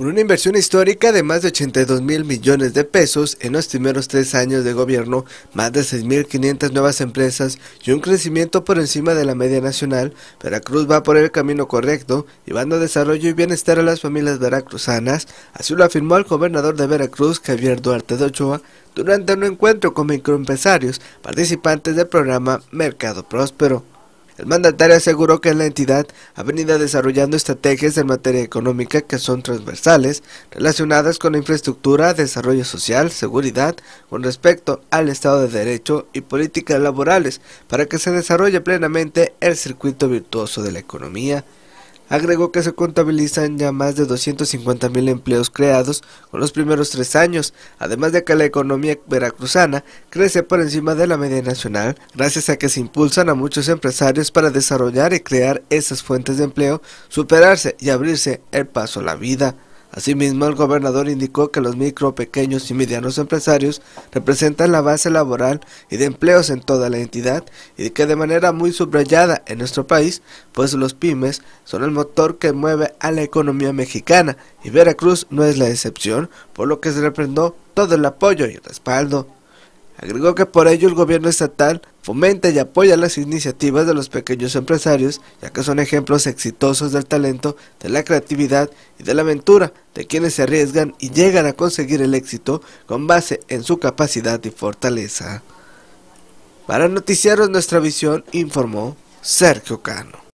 Con una inversión histórica de más de 82 mil millones de pesos en los primeros tres años de gobierno, más de 6.500 nuevas empresas y un crecimiento por encima de la media nacional, Veracruz va por el camino correcto, llevando desarrollo y bienestar a las familias veracruzanas, así lo afirmó el gobernador de Veracruz, Javier Duarte de Ochoa, durante un encuentro con microempresarios participantes del programa Mercado Próspero. El mandatario aseguró que la entidad ha venido desarrollando estrategias en materia económica que son transversales, relacionadas con la infraestructura, desarrollo social, seguridad, con respecto al Estado de Derecho y políticas laborales, para que se desarrolle plenamente el circuito virtuoso de la economía Agregó que se contabilizan ya más de 250.000 empleos creados con los primeros tres años, además de que la economía veracruzana crece por encima de la media nacional, gracias a que se impulsan a muchos empresarios para desarrollar y crear esas fuentes de empleo, superarse y abrirse el paso a la vida. Asimismo, el gobernador indicó que los micro, pequeños y medianos empresarios representan la base laboral y de empleos en toda la entidad y que de manera muy subrayada en nuestro país, pues los pymes son el motor que mueve a la economía mexicana y Veracruz no es la excepción, por lo que se le todo el apoyo y respaldo. Agregó que por ello el gobierno estatal fomenta y apoya las iniciativas de los pequeños empresarios, ya que son ejemplos exitosos del talento, de la creatividad y de la aventura de quienes se arriesgan y llegan a conseguir el éxito con base en su capacidad y fortaleza. Para Noticiaros Nuestra Visión informó Sergio Cano.